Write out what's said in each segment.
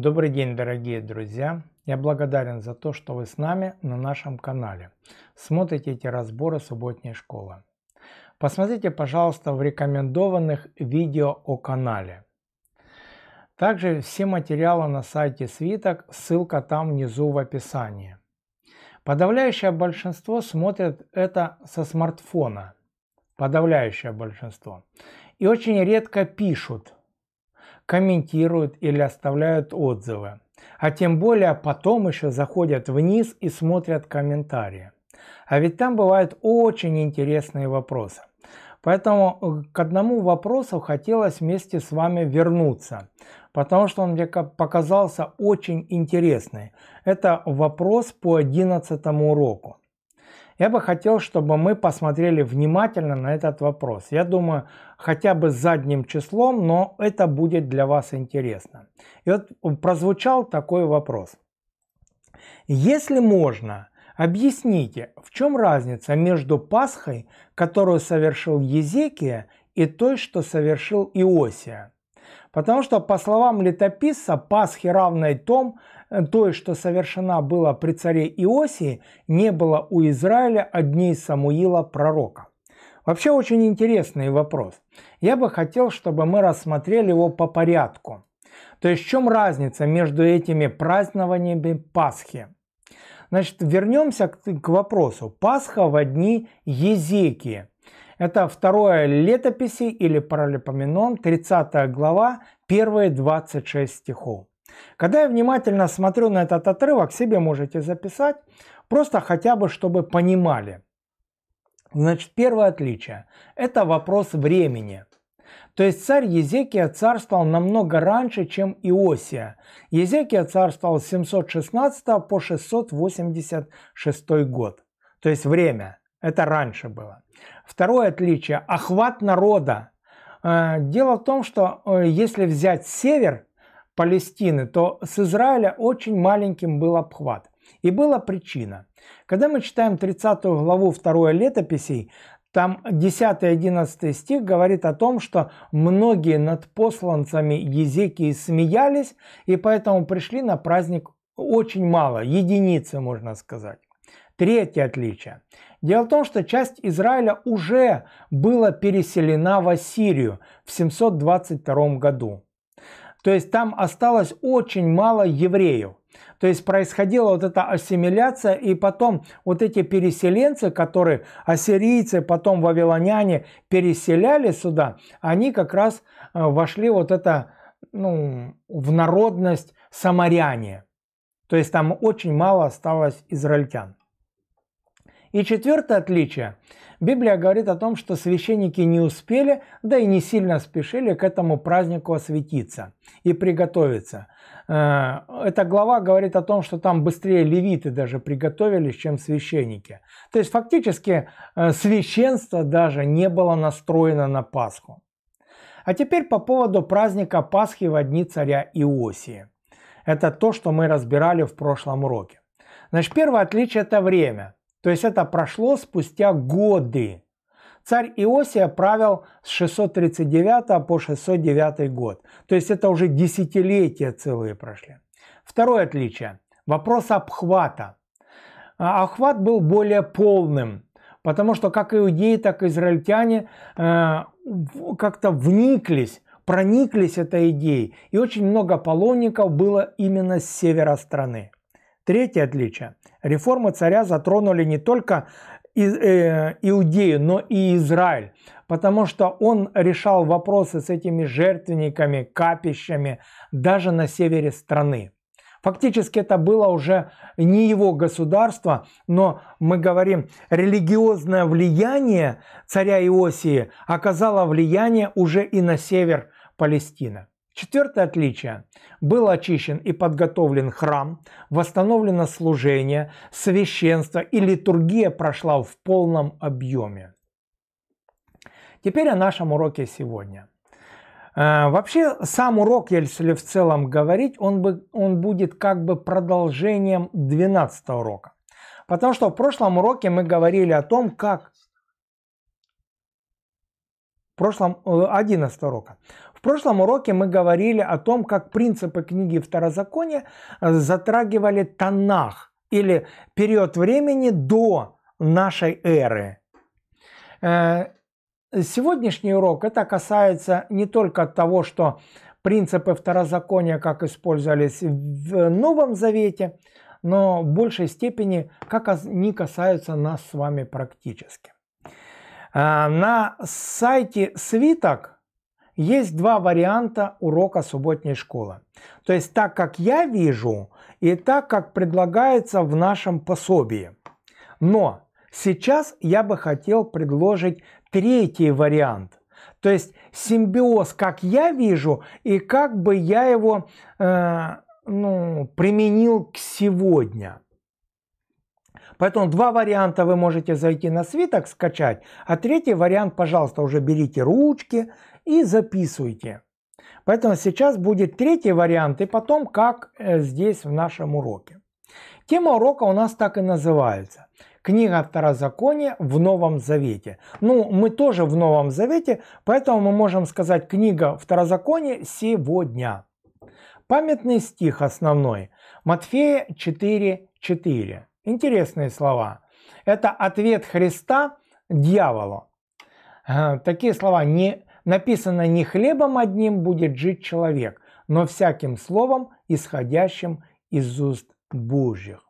Добрый день, дорогие друзья! Я благодарен за то, что вы с нами на нашем канале. Смотрите эти разборы субботней школы. Посмотрите, пожалуйста, в рекомендованных видео о канале. Также все материалы на сайте свиток, ссылка там внизу в описании. Подавляющее большинство смотрят это со смартфона. Подавляющее большинство. И очень редко пишут – комментируют или оставляют отзывы. А тем более потом еще заходят вниз и смотрят комментарии. А ведь там бывают очень интересные вопросы. Поэтому э, к одному вопросу хотелось вместе с вами вернуться, потому что он мне показался очень интересный. Это вопрос по 11 уроку. Я бы хотел, чтобы мы посмотрели внимательно на этот вопрос. Я думаю, хотя бы задним числом, но это будет для вас интересно. И вот прозвучал такой вопрос. Если можно, объясните, в чем разница между Пасхой, которую совершил Езекия, и той, что совершил Иосия – Потому что, по словам летописца, Пасхи, равной том, э, той, что совершена была при царе Иосии, не было у Израиля одни Самуила пророка. Вообще очень интересный вопрос. Я бы хотел, чтобы мы рассмотрели его по порядку. То есть в чем разница между этими празднованиями Пасхи? Значит, вернемся к, к вопросу. Пасха в дни Езекии. Это второе летописи или паралипоменон, 30 глава, первые 26 стихов. Когда я внимательно смотрю на этот отрывок, себе можете записать, просто хотя бы, чтобы понимали. Значит, первое отличие – это вопрос времени. То есть царь Езекия царствовал намного раньше, чем Иосия. Езекия царствовал с 716 по 686 год. То есть время. Это раньше было. Второе отличие – охват народа. Э, дело в том, что э, если взять север Палестины, то с Израиля очень маленьким был обхват. И была причина. Когда мы читаем 30 главу 2 летописей, там 10-11 стих говорит о том, что многие над посланцами Езекии смеялись, и поэтому пришли на праздник очень мало, единицы, можно сказать. Третье отличие. Дело в том, что часть Израиля уже была переселена в Ассирию в 722 году. То есть там осталось очень мало евреев. То есть происходила вот эта ассимиляция, и потом вот эти переселенцы, которые ассирийцы, потом вавилоняне переселяли сюда, они как раз э, вошли вот это ну, в народность самаряне. То есть там очень мало осталось израильтян. И четвертое отличие. Библия говорит о том, что священники не успели, да и не сильно спешили к этому празднику осветиться и приготовиться. Э, эта глава говорит о том, что там быстрее левиты даже приготовились, чем священники. То есть фактически э, священство даже не было настроено на Пасху. А теперь по поводу праздника Пасхи в дни царя Иосии. Это то, что мы разбирали в прошлом уроке. Значит, первое отличие – это время – то есть это прошло спустя годы. Царь Иосия правил с 639 по 609 год. То есть это уже десятилетия целые прошли. Второе отличие. Вопрос обхвата. А, охват был более полным, потому что как иудеи, так и израильтяне э, как-то вниклись, прониклись этой идеей. И очень много паломников было именно с севера страны. Третье отличие. Реформы царя затронули не только э, Иудею, но и Израиль, потому что он решал вопросы с этими жертвенниками, капищами, даже на севере страны. Фактически это было уже не его государство, но мы говорим, религиозное влияние царя Иосии оказало влияние уже и на север Палестины. Четвертое отличие. Был очищен и подготовлен храм, восстановлено служение, священство и литургия прошла в полном объеме. Теперь о нашем уроке сегодня. Э, вообще, сам урок, если в целом говорить, он, бы, он будет как бы продолжением 12 урока. Потому что в прошлом уроке мы говорили о том, как прошлом, 11 э, урока. В прошлом уроке мы говорили о том, как принципы книги Второзакония э, затрагивали Танах или период времени до нашей эры. Э, сегодняшний урок это касается не только того, что принципы второзакония как использовались в Новом Завете, но в большей степени как они касаются нас с вами практически. Э, на сайте свиток есть два варианта урока субботней школы. То есть так, как я вижу, и так, как предлагается в нашем пособии. Но сейчас я бы хотел предложить третий вариант. То есть симбиоз, как я вижу, и как бы я его э, ну, применил к сегодня – Поэтому два варианта вы можете зайти на свиток, скачать, а третий вариант, пожалуйста, уже берите ручки и записывайте. Поэтому сейчас будет третий вариант и потом как э, здесь в нашем уроке. Тема урока у нас так и называется. Книга Второзакония в Новом Завете. Ну, мы тоже в Новом Завете, поэтому мы можем сказать книга Второзакония сегодня. Памятный стих основной. Матфея 4.4. Интересные слова. Это ответ Христа дьяволу. Э, такие слова не написано не хлебом одним будет жить человек, но всяким словом, исходящим из уст Божьих.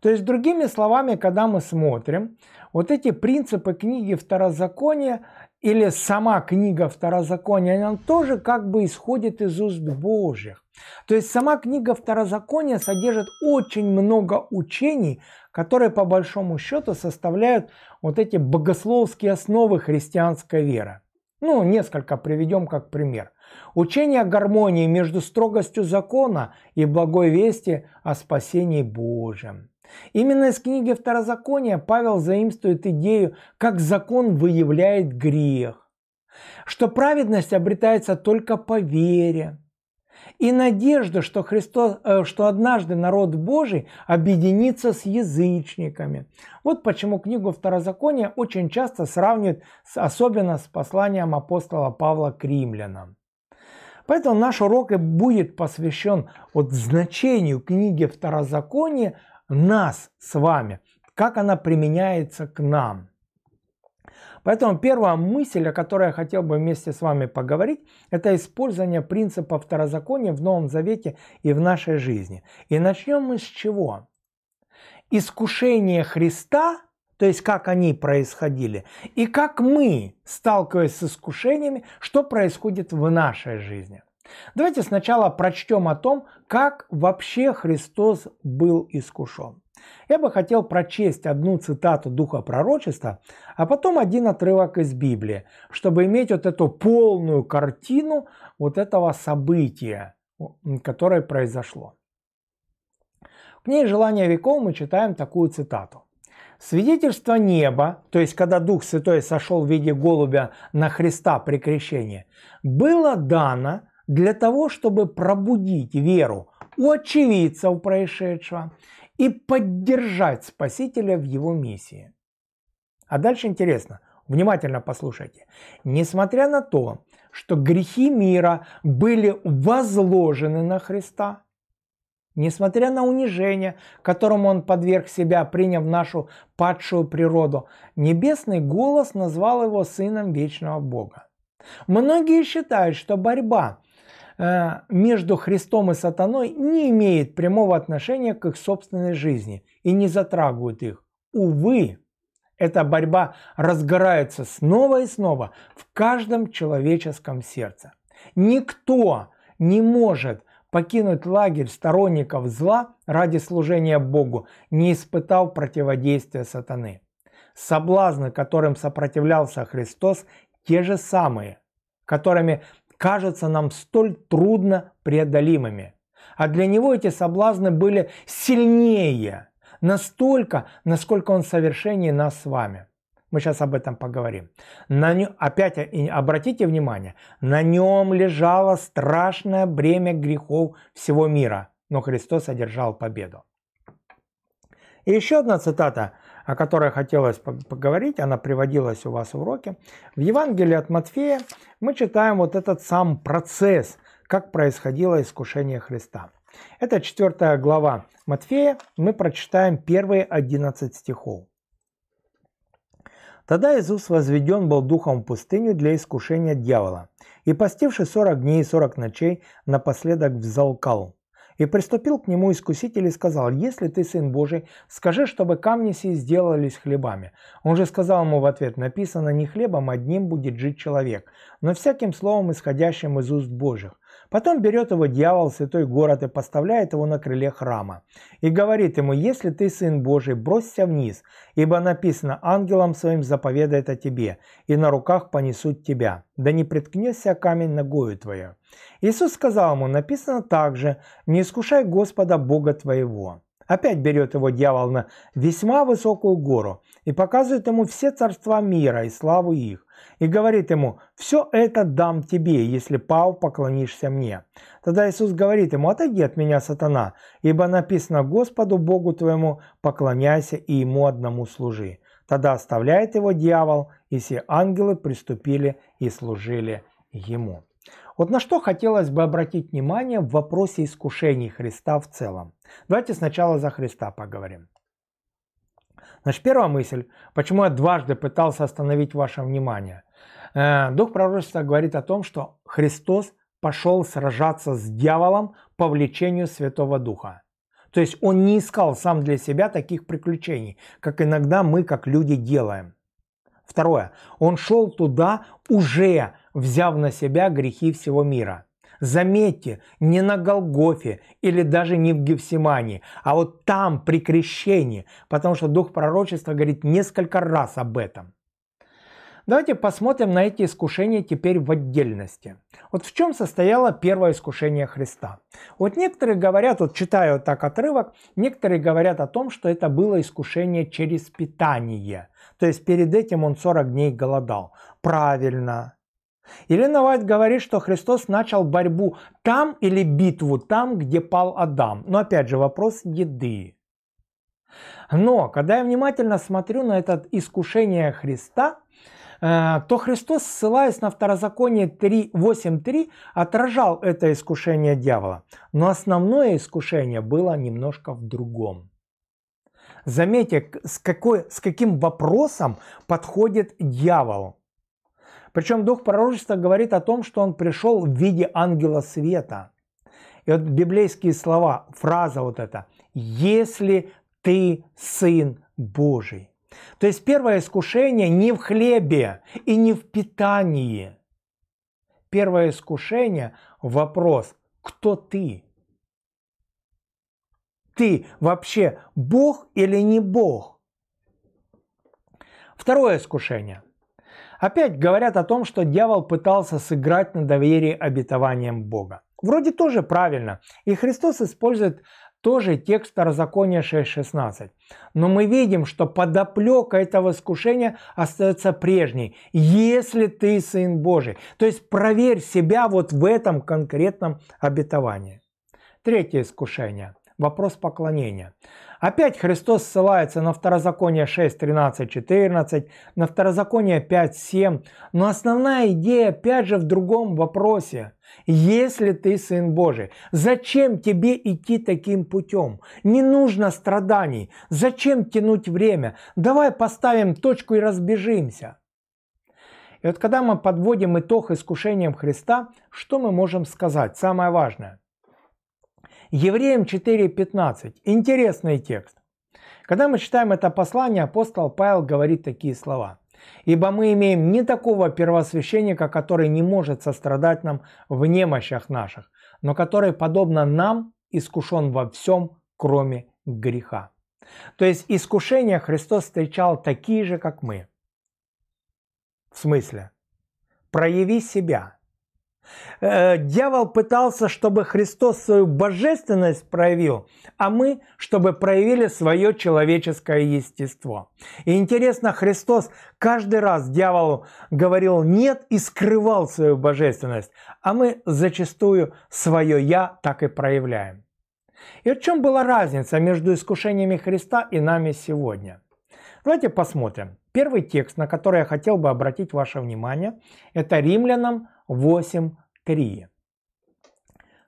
То есть, другими словами, когда мы смотрим, вот эти принципы книги Второзакония или сама книга Второзакония, она тоже как бы исходит из уст Божьих. То есть сама книга Второзакония содержит очень много учений, которые по большому счету составляют вот эти богословские основы христианской веры. Ну, несколько приведем как пример. Учение о гармонии между строгостью закона и благой вести о спасении Божьем. Именно из книги Второзакония Павел заимствует идею, как закон выявляет грех, что праведность обретается только по вере, и надежда, что, Христос, э, что однажды народ Божий объединится с язычниками. Вот почему книгу Второзакония очень часто сравнивают с, особенно с посланием апостола Павла к римлянам. Поэтому наш урок и будет посвящен вот значению книги Второзакония нас с вами, как она применяется к нам. Поэтому первая мысль, о которой я хотел бы вместе с вами поговорить, это использование принципа второзакония в Новом Завете и в нашей жизни. И начнем мы с чего? Искушение Христа, то есть как они происходили, и как мы, сталкиваясь с искушениями, что происходит в нашей жизни – Давайте сначала прочтем о том, как вообще Христос был искушен. Я бы хотел прочесть одну цитату Духа Пророчества, а потом один отрывок из Библии, чтобы иметь вот эту полную картину вот этого события, которое произошло. В книге «Желание веков» мы читаем такую цитату. Свидетельство неба, то есть когда Дух Святой сошел в виде голубя на Христа при крещении, было дано – для того, чтобы пробудить веру у очевидцев происшедшего и поддержать Спасителя в его миссии. А дальше интересно, внимательно послушайте. Несмотря на то, что грехи мира были возложены на Христа, несмотря на унижение, которому он подверг себя, приняв нашу падшую природу, небесный голос назвал его сыном вечного Бога. Многие считают, что борьба Э, между Христом и сатаной не имеет прямого отношения к их собственной жизни и не затрагивает их. Увы, эта борьба разгорается снова и снова в каждом человеческом сердце. Никто не может покинуть лагерь сторонников зла ради служения Богу, не испытав противодействия сатаны. Соблазны, которым сопротивлялся Христос, те же самые, которыми кажутся нам столь трудно преодолимыми. А для него эти соблазны были сильнее, настолько, насколько он совершеннее нас с вами. Мы сейчас об этом поговорим. На нем, опять обратите внимание, на нем лежало страшное бремя грехов всего мира, но Христос одержал победу. И еще одна цитата – о которой хотелось поговорить, она приводилась у вас в уроке. В Евангелии от Матфея мы читаем вот этот сам процесс, как происходило искушение Христа. Это 4 глава Матфея, мы прочитаем первые 11 стихов. Тогда Иисус возведен был духом в пустыню для искушения дьявола, и, постивший 40 дней и 40 ночей, напоследок взалкал. И приступил к нему искуситель и сказал, «Если ты сын Божий, скажи, чтобы камни сии сделались хлебами». Он же сказал ему в ответ, «Написано, не хлебом одним будет жить человек, но всяким словом, исходящим из уст Божьих». Потом берет его дьявол в святой город и поставляет его на крыле храма. И говорит ему, если ты сын Божий, бросься вниз, ибо написано, ангелом своим заповедает о тебе, и на руках понесут тебя, да не приткнешься камень ногою твою. Иисус сказал ему, написано также, не искушай Господа Бога твоего. Опять берет его дьявол на весьма высокую гору и показывает ему все царства мира и славу их и говорит ему, «Все это дам тебе, если пав поклонишься мне». Тогда Иисус говорит ему, «Отойди от меня, сатана, ибо написано Господу Богу твоему, поклоняйся и ему одному служи». Тогда оставляет его дьявол, и все ангелы приступили и служили ему. Вот на что хотелось бы обратить внимание в вопросе искушений Христа в целом. Давайте сначала за Христа поговорим. Значит, первая мысль, почему я дважды пытался остановить ваше внимание. Э, Дух пророчества говорит о том, что Христос пошел сражаться с дьяволом по влечению Святого Духа. То есть он не искал сам для себя таких приключений, как иногда мы, как люди, делаем. Второе. Он шел туда, уже взяв на себя грехи всего мира. Заметьте, не на Голгофе или даже не в Гефсимании, а вот там, при крещении, потому что дух пророчества говорит несколько раз об этом. Давайте посмотрим на эти искушения теперь в отдельности. Вот в чем состояло первое искушение Христа? Вот некоторые говорят, вот читаю вот так отрывок, некоторые говорят о том, что это было искушение через питание. То есть перед этим он 40 дней голодал. Правильно, Елена Вайт говорит, что Христос начал борьбу там или битву там, где пал Адам. Но опять же вопрос еды. Но когда я внимательно смотрю на это искушение Христа, э, то Христос, ссылаясь на Второзаконие 3:83, отражал это искушение дьявола. Но основное искушение было немножко в другом. Заметьте, с, какой, с каким вопросом подходит дьявол – причем дух пророчества говорит о том, что он пришел в виде ангела света. И вот библейские слова, фраза вот эта «если ты сын Божий». То есть первое искушение не в хлебе и не в питании. Первое искушение – вопрос «кто ты?» Ты вообще Бог или не Бог? Второе искушение – Опять говорят о том, что дьявол пытался сыграть на доверии обетованием Бога. Вроде тоже правильно. И Христос использует тоже текст Второзакония 6.16. Но мы видим, что подоплека этого искушения остается прежней. Если ты Сын Божий. То есть проверь себя вот в этом конкретном обетовании. Третье искушение. Вопрос поклонения. Опять Христос ссылается на Второзаконие 6, 13, 14, на Второзаконие 5, 7. Но основная идея опять же в другом вопросе. Если ты Сын Божий, зачем тебе идти таким путем? Не нужно страданий. Зачем тянуть время? Давай поставим точку и разбежимся. И вот когда мы подводим итог искушениям Христа, что мы можем сказать? Самое важное. Евреям 4.15. Интересный текст. Когда мы читаем это послание, апостол Павел говорит такие слова. «Ибо мы имеем не такого первосвященника, который не может сострадать нам в немощах наших, но который, подобно нам, искушен во всем, кроме греха». То есть искушения Христос встречал такие же, как мы. В смысле? Прояви себя, Э, дьявол пытался, чтобы Христос свою божественность проявил, а мы, чтобы проявили свое человеческое естество. И интересно, Христос каждый раз дьяволу говорил «нет» и скрывал свою божественность, а мы зачастую свое «я» так и проявляем. И в чем была разница между искушениями Христа и нами сегодня? Давайте посмотрим. Первый текст, на который я хотел бы обратить ваше внимание, это Римлянам 8.3.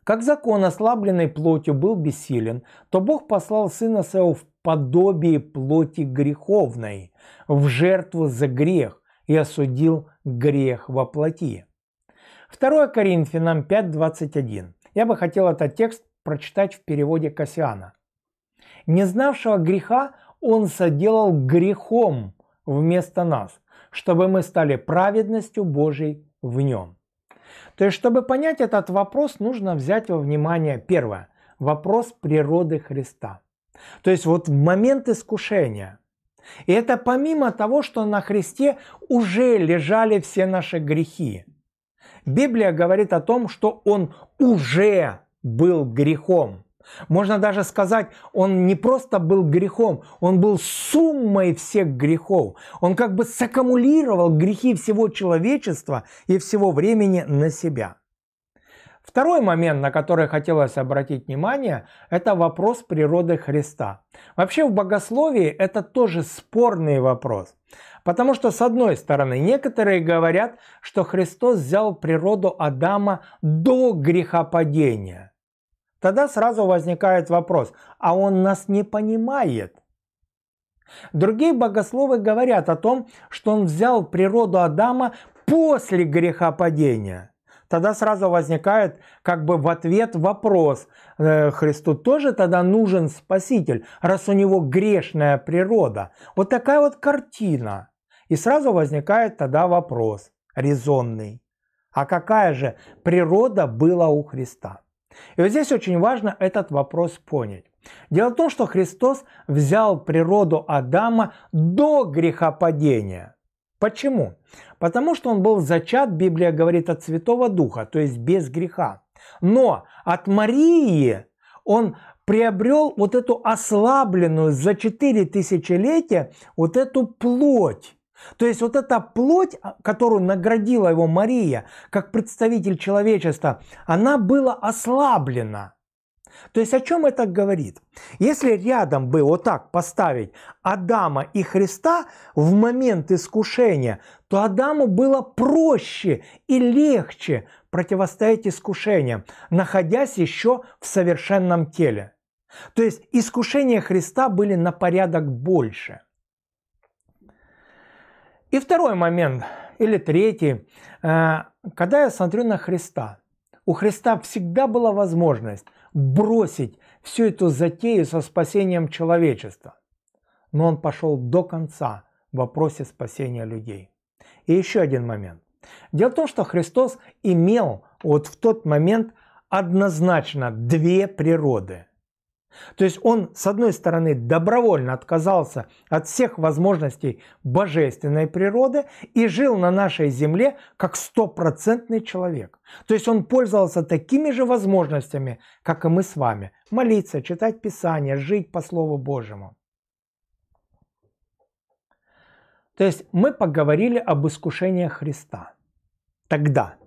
Как закон ослабленной плотью был бессилен, то Бог послал Сына Своего в подобие плоти греховной, в жертву за грех и осудил грех во плоти. 2 Коринфянам 5.21. Я бы хотел этот текст прочитать в переводе Кассиана. «Не знавшего греха он соделал грехом вместо нас, чтобы мы стали праведностью Божией в нем». То есть, чтобы понять этот вопрос, нужно взять во внимание первое – вопрос природы Христа. То есть, вот в момент искушения. И это помимо того, что на Христе уже лежали все наши грехи. Библия говорит о том, что Он уже был грехом. Можно даже сказать, он не просто был грехом, он был суммой всех грехов. Он как бы саккумулировал грехи всего человечества и всего времени на себя. Второй момент, на который хотелось обратить внимание, это вопрос природы Христа. Вообще в богословии это тоже спорный вопрос. Потому что, с одной стороны, некоторые говорят, что Христос взял природу Адама до грехопадения – Тогда сразу возникает вопрос, а он нас не понимает? Другие богословы говорят о том, что он взял природу Адама после грехопадения. Тогда сразу возникает как бы в ответ вопрос, э, Христу тоже тогда нужен Спаситель, раз у него грешная природа. Вот такая вот картина. И сразу возникает тогда вопрос резонный. А какая же природа была у Христа? И вот здесь очень важно этот вопрос понять. Дело в том, что Христос взял природу Адама до грехопадения. Почему? Потому что он был зачат, Библия говорит, от Святого Духа, то есть без греха. Но от Марии он приобрел вот эту ослабленную за четыре тысячелетия вот эту плоть. То есть вот эта плоть, а, которую наградила его Мария как представитель человечества, она была ослаблена. То есть о чем это говорит? Если рядом бы вот так поставить Адама и Христа в момент искушения, то Адаму было проще и легче противостоять искушениям, находясь еще в совершенном теле. То есть искушения Христа были на порядок больше. И второй момент, или третий, э, когда я смотрю на Христа, у Христа всегда была возможность бросить всю эту затею со спасением человечества. Но он пошел до конца в вопросе спасения людей. И еще один момент. Дело в том, что Христос имел вот в тот момент однозначно две природы – то есть он, с одной стороны, добровольно отказался от всех возможностей божественной природы и жил на нашей земле как стопроцентный человек. То есть он пользовался такими же возможностями, как и мы с вами. Молиться, читать Писание, жить по Слову Божьему. То есть мы поговорили об искушении Христа. Тогда –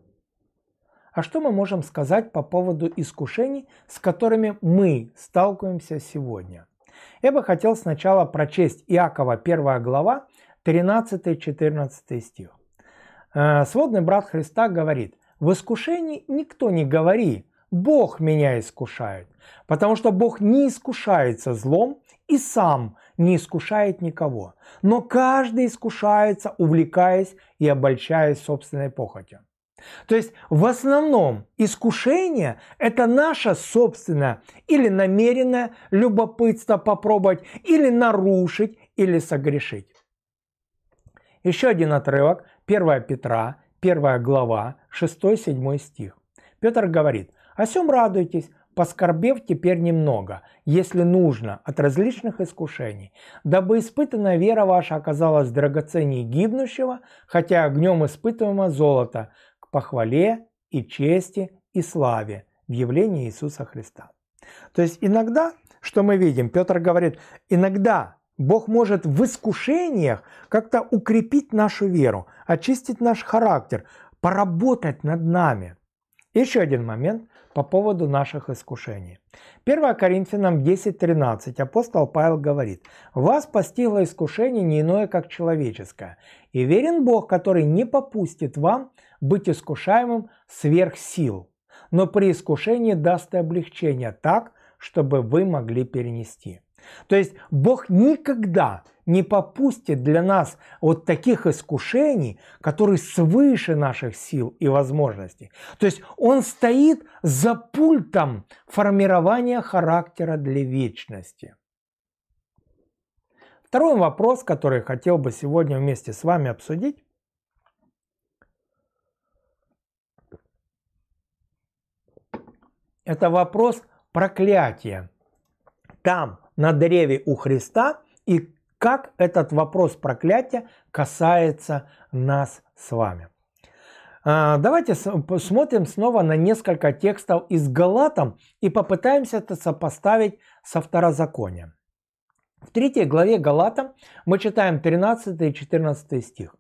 а что мы можем сказать по поводу искушений, с которыми мы сталкиваемся сегодня? Я бы хотел сначала прочесть Иакова 1 глава 13-14 стих. Э, сводный брат Христа говорит, в искушении никто не говори, Бог меня искушает, потому что Бог не искушается злом и сам не искушает никого, но каждый искушается, увлекаясь и обольщаясь собственной похотью. То есть в основном искушение – это наше собственное или намеренное любопытство попробовать, или нарушить, или согрешить. Еще один отрывок, 1 Петра, 1 глава, 6-7 стих. Петр говорит, «О сем радуйтесь, поскорбев теперь немного, если нужно, от различных искушений, дабы испытанная вера ваша оказалась драгоценней гибнущего, хотя огнем испытываемо золото, к похвале и чести и славе в явлении Иисуса Христа. То есть иногда, что мы видим, Петр говорит, иногда Бог может в искушениях как-то укрепить нашу веру, очистить наш характер, поработать над нами. Еще один момент по поводу наших искушений. 1 Коринфянам 10.13 апостол Павел говорит, «Вас постигло искушение не иное, как человеческое, и верен Бог, который не попустит вам быть искушаемым сверх сил, но при искушении даст и облегчение так, чтобы вы могли перенести. То есть Бог никогда не попустит для нас вот таких искушений, которые свыше наших сил и возможностей. То есть Он стоит за пультом формирования характера для вечности. Второй вопрос, который хотел бы сегодня вместе с вами обсудить, это вопрос проклятия. Там, на древе у Христа, и как этот вопрос проклятия касается нас с вами. А, давайте посмотрим снова на несколько текстов из Галатам и попытаемся это сопоставить со второзаконием. В третьей главе Галатам мы читаем 13 и 14 стих.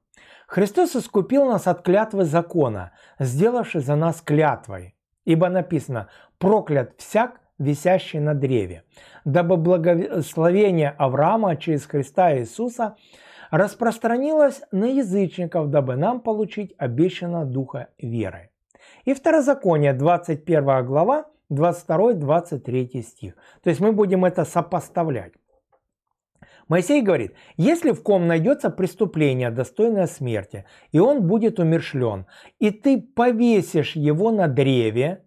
«Христос искупил нас от клятвы закона, сделавший за нас клятвой, Ибо написано, проклят всяк, висящий на древе, дабы благословение Авраама через Христа Иисуса распространилось на язычников, дабы нам получить обещанного духа веры. И Второзаконие, 21 глава, 22-23 стих. То есть мы будем это сопоставлять. Моисей говорит, если в ком найдется преступление, достойное смерти, и он будет умершлен, и ты повесишь его на древе,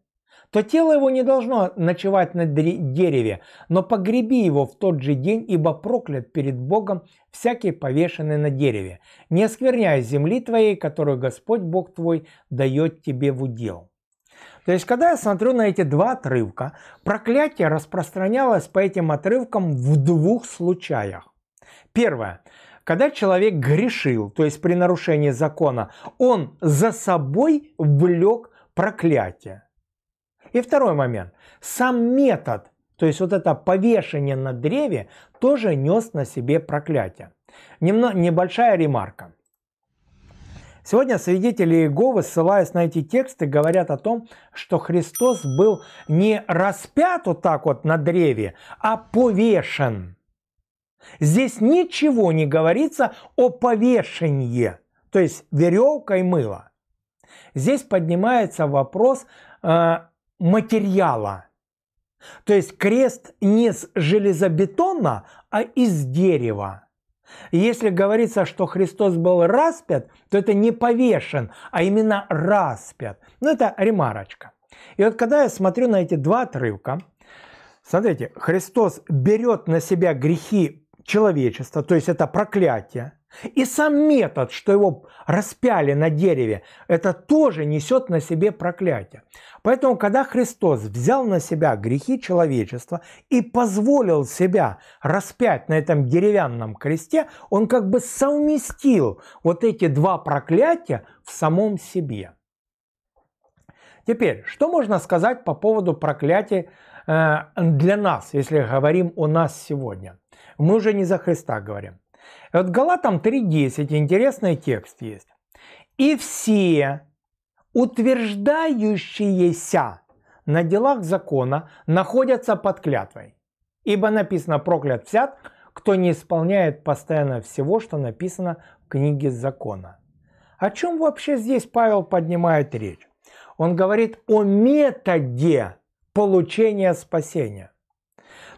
то тело его не должно ночевать на дереве, но погреби его в тот же день, ибо проклят перед Богом всякий повешенный на дереве. Не оскверняй земли твоей, которую Господь Бог твой дает тебе в удел. То есть, когда я смотрю на эти два отрывка, проклятие распространялось по этим отрывкам в двух случаях. Первое. Когда человек грешил, то есть при нарушении закона, он за собой влек проклятие. И второй момент. Сам метод, то есть вот это повешение на древе, тоже нес на себе проклятие. Немно, небольшая ремарка. Сегодня свидетели Иеговы, ссылаясь на эти тексты, говорят о том, что Христос был не распят вот так вот на древе, а повешен. Здесь ничего не говорится о повешении, то есть веревка и мыло. Здесь поднимается вопрос э, материала. То есть крест не с железобетона, а из дерева. если говорится, что Христос был распят, то это не повешен, а именно распят. Ну, это ремарочка. И вот когда я смотрю на эти два отрывка, смотрите, Христос берет на себя грехи человечества, то есть это проклятие, и сам метод, что его распяли на дереве, это тоже несет на себе проклятие. Поэтому, когда Христос взял на себя грехи человечества и позволил себя распять на этом деревянном кресте, он как бы совместил вот эти два проклятия в самом себе. Теперь, что можно сказать по поводу проклятия э, для нас, если говорим о нас сегодня? мы уже не за Христа говорим. вот Галатам 3.10 интересный текст есть. «И все утверждающиеся на делах закона находятся под клятвой, ибо написано «проклят всяк, кто не исполняет постоянно всего, что написано в книге закона». О чем вообще здесь Павел поднимает речь? Он говорит о методе получения спасения.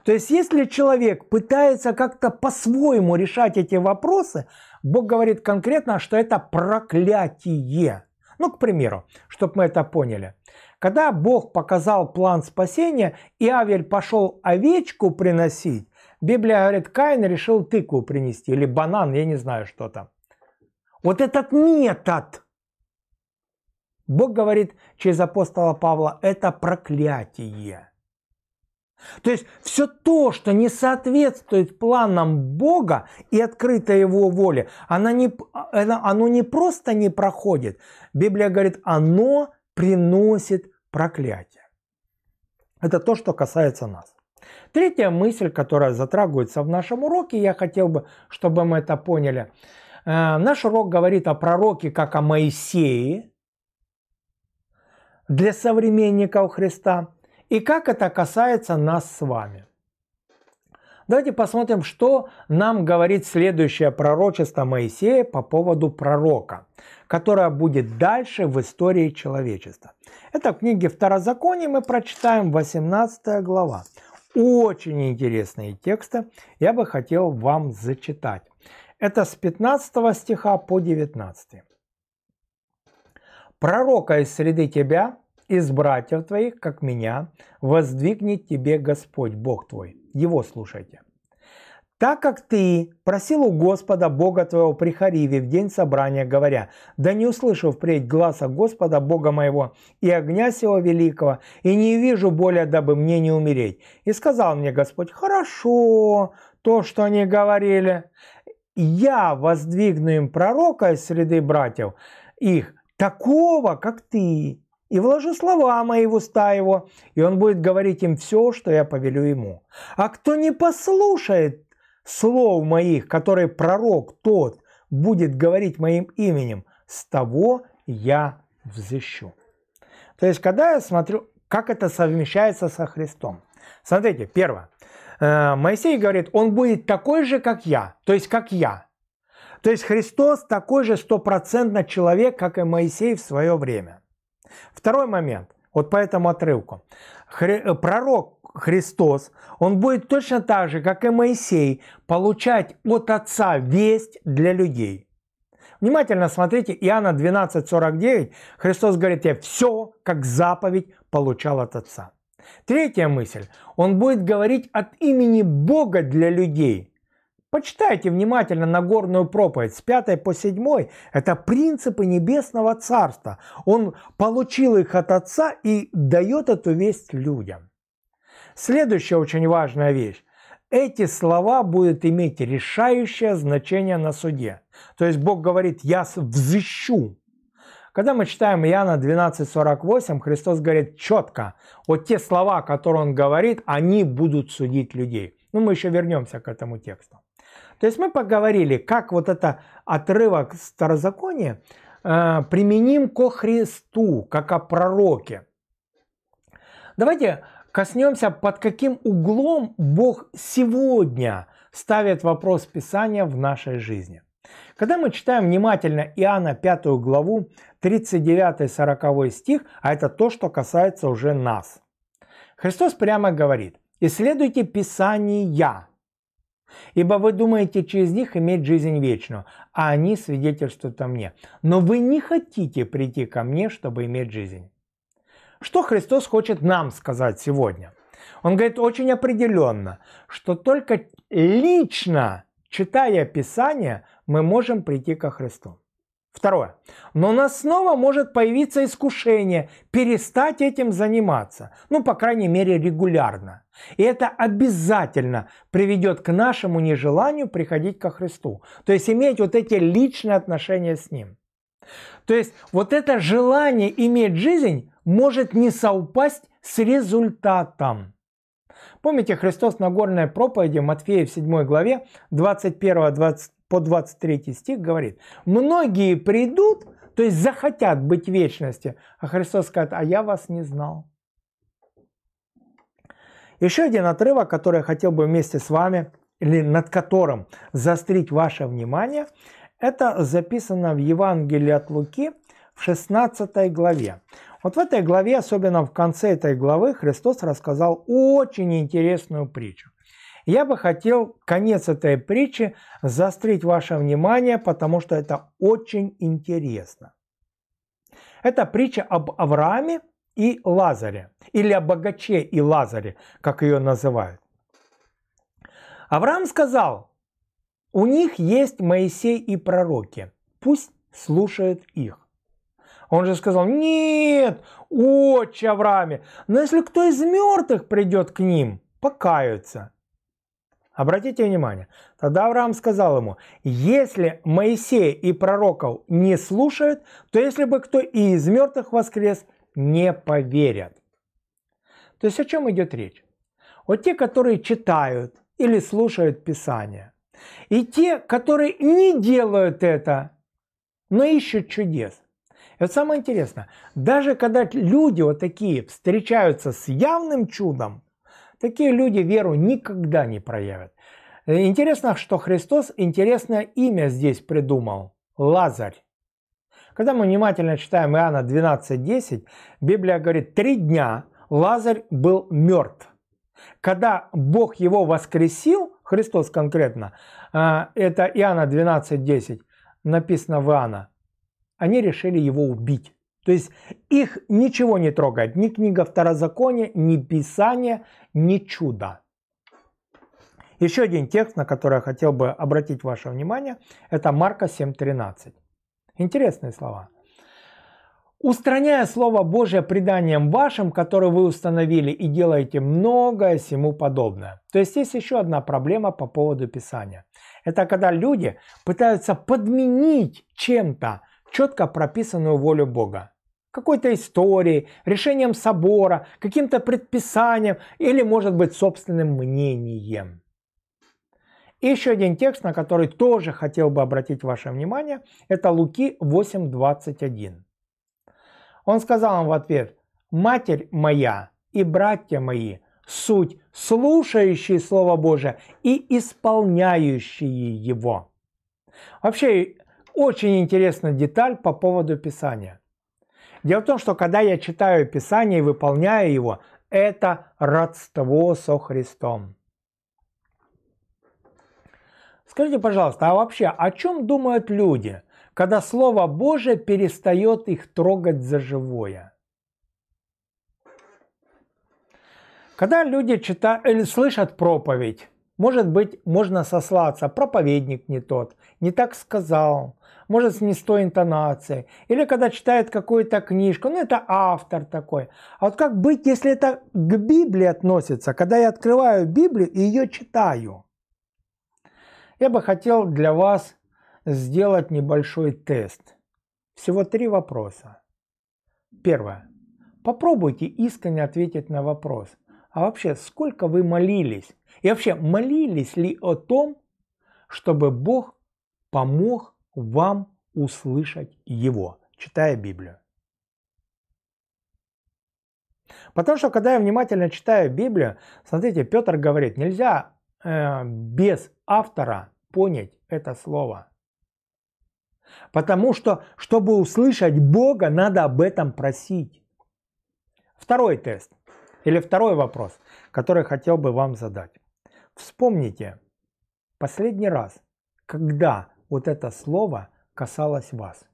То есть, если человек пытается как-то по-своему решать эти вопросы, Бог говорит конкретно, что это проклятие. Ну, к примеру, чтобы мы это поняли. Когда Бог показал план спасения, и Авель пошел овечку приносить, Библия говорит, Каин решил тыкву принести или банан, я не знаю, что там. Вот этот метод – Бог говорит через апостола Павла, это проклятие. То есть все то, что не соответствует планам Бога и открытой его воле, оно не, оно не просто не проходит. Библия говорит, оно приносит проклятие. Это то, что касается нас. Третья мысль, которая затрагивается в нашем уроке, я хотел бы, чтобы мы это поняли. Э, наш урок говорит о пророке как о Моисее для современников Христа – и как это касается нас с вами. Давайте посмотрим, что нам говорит следующее пророчество Моисея по поводу пророка, которое будет дальше в истории человечества. Это в книге Второзакония мы прочитаем 18 глава. Очень интересные тексты я бы хотел вам зачитать. Это с 15 стиха по 19. «Пророка из среды тебя из братьев твоих, как меня, воздвигнет тебе Господь, Бог твой. Его слушайте. Так как ты просил у Господа Бога твоего при Хариве в день собрания, говоря, да не услышу впредь глаза Господа Бога моего и огня сего великого, и не вижу более, дабы мне не умереть. И сказал мне Господь, хорошо, то, что они говорили, я воздвигну им пророка из среды братьев их, такого, как ты, и вложу слова мои в уста его, и он будет говорить им все, что я повелю ему. А кто не послушает слов моих, которые пророк тот будет говорить моим именем, с того я взыщу. То есть, когда я смотрю, как это совмещается со Христом. Смотрите, первое. Э, Моисей говорит, он будет такой же, как я, то есть, как я. То есть, Христос такой же стопроцентно человек, как и Моисей в свое время. Второй момент. Вот по этому отрывку. Хри... Э, пророк Христос, он будет точно так же, как и Моисей, получать от Отца весть для людей. Внимательно смотрите, Иоанна 12:49, Христос говорит, я все, как заповедь, получал от Отца. Третья мысль, он будет говорить от имени Бога для людей – Почитайте внимательно Нагорную проповедь с 5 по 7. Это принципы Небесного Царства. Он получил их от Отца и дает эту весть людям. Следующая очень важная вещь. Эти слова будут иметь решающее значение на суде. То есть Бог говорит, я взыщу. Когда мы читаем Иоанна 12:48, Христос говорит четко, вот те слова, которые он говорит, они будут судить людей. Но ну, мы еще вернемся к этому тексту. То есть мы поговорили, как вот это отрывок Старозакония э, применим ко Христу, как о пророке. Давайте коснемся, под каким углом Бог сегодня ставит вопрос Писания в нашей жизни. Когда мы читаем внимательно Иоанна 5 главу 39-40 стих, а это то, что касается уже нас, Христос прямо говорит, исследуйте Писание, Ибо вы думаете через них иметь жизнь вечную, а они свидетельствуют о мне. Но вы не хотите прийти ко мне, чтобы иметь жизнь. Что Христос хочет нам сказать сегодня? Он говорит очень определенно, что только лично читая Писание мы можем прийти ко Христу. Второе. Но у нас снова может появиться искушение перестать этим заниматься, ну, по крайней мере, регулярно. И это обязательно приведет к нашему нежеланию приходить ко Христу, то есть иметь вот эти личные отношения с Ним. То есть вот это желание иметь жизнь может не совпасть с результатом. Помните, Христос на горной проповеди Матфея в 7 главе 21 20, по 23 стих говорит, «Многие придут, то есть захотят быть вечности, а Христос скажет, а я вас не знал». Еще один отрывок, который я хотел бы вместе с вами, или над которым заострить ваше внимание, это записано в Евангелии от Луки в 16 главе. Вот в этой главе, особенно в конце этой главы, Христос рассказал очень интересную притчу. Я бы хотел конец этой притчи заострить ваше внимание, потому что это очень интересно. Это притча об Аврааме и Лазаре, или о богаче и Лазаре, как ее называют. Авраам сказал, у них есть Моисей и пророки, пусть слушают их. Он же сказал, нет, отче Аврааме, но если кто из мертвых придет к ним, покаются. Обратите внимание, тогда Авраам сказал ему, если Моисея и пророков не слушают, то если бы кто и из мертвых воскрес, не поверят. То есть о чем идет речь? Вот те, которые читают или слушают Писание, и те, которые не делают это, но ищут чудес. И вот самое интересное, даже когда люди вот такие встречаются с явным чудом, такие люди веру никогда не проявят. Э, интересно, что Христос интересное имя здесь придумал – Лазарь. Когда мы внимательно читаем Иоанна 12.10, Библия говорит, три дня Лазарь был мертв. Когда Бог его воскресил, Христос конкретно, э, это Иоанна 12.10, написано в Иоанна, они решили его убить. То есть их ничего не трогает, ни книга второзакония, ни писание, ни чудо. Еще один текст, на который я хотел бы обратить ваше внимание, это Марка 7.13. Интересные слова. «Устраняя Слово Божье преданием вашим, которое вы установили, и делаете многое сему подобное». То есть есть еще одна проблема по поводу Писания. Это когда люди пытаются подменить чем-то – четко прописанную волю Бога. Какой-то историей, решением собора, каким-то предписанием или, может быть, собственным мнением. И еще один текст, на который тоже хотел бы обратить ваше внимание, это Луки 8.21. Он сказал им в ответ, «Матерь моя и братья мои, суть слушающие Слово Божие и исполняющие его». Вообще, очень интересная деталь по поводу Писания. Дело в том, что когда я читаю Писание и выполняю его, это родство со Христом. Скажите, пожалуйста, а вообще о чем думают люди, когда Слово Божие перестает их трогать за живое? Когда люди читают или слышат проповедь, может быть, можно сослаться, проповедник не тот, не так сказал, может с не с той интонацией, или когда читает какую-то книжку, ну это автор такой. А вот как быть, если это к Библии относится, когда я открываю Библию и ее читаю? Я бы хотел для вас сделать небольшой тест. Всего три вопроса. Первое. Попробуйте искренне ответить на вопрос – а вообще, сколько вы молились? И вообще, молились ли о том, чтобы Бог помог вам услышать Его, читая Библию? Потому что, когда я внимательно читаю Библию, смотрите, Петр говорит, нельзя э, без автора понять это слово. Потому что, чтобы услышать Бога, надо об этом просить. Второй тест – или второй вопрос, который хотел бы вам задать. Вспомните последний раз, когда вот это слово касалось вас.